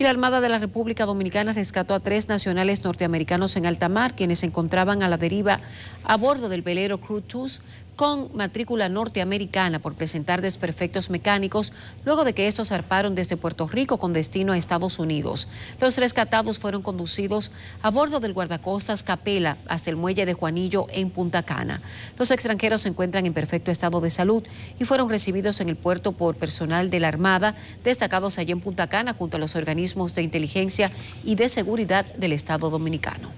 y la Armada de la República Dominicana rescató a tres nacionales norteamericanos en alta mar, quienes se encontraban a la deriva a bordo del velero Cruz con matrícula norteamericana por presentar desperfectos mecánicos luego de que estos zarparon desde Puerto Rico con destino a Estados Unidos. Los rescatados fueron conducidos a bordo del guardacostas Capela hasta el muelle de Juanillo en Punta Cana. Los extranjeros se encuentran en perfecto estado de salud y fueron recibidos en el puerto por personal de la Armada, destacados allí en Punta Cana junto a los organismos de inteligencia y de seguridad del Estado dominicano.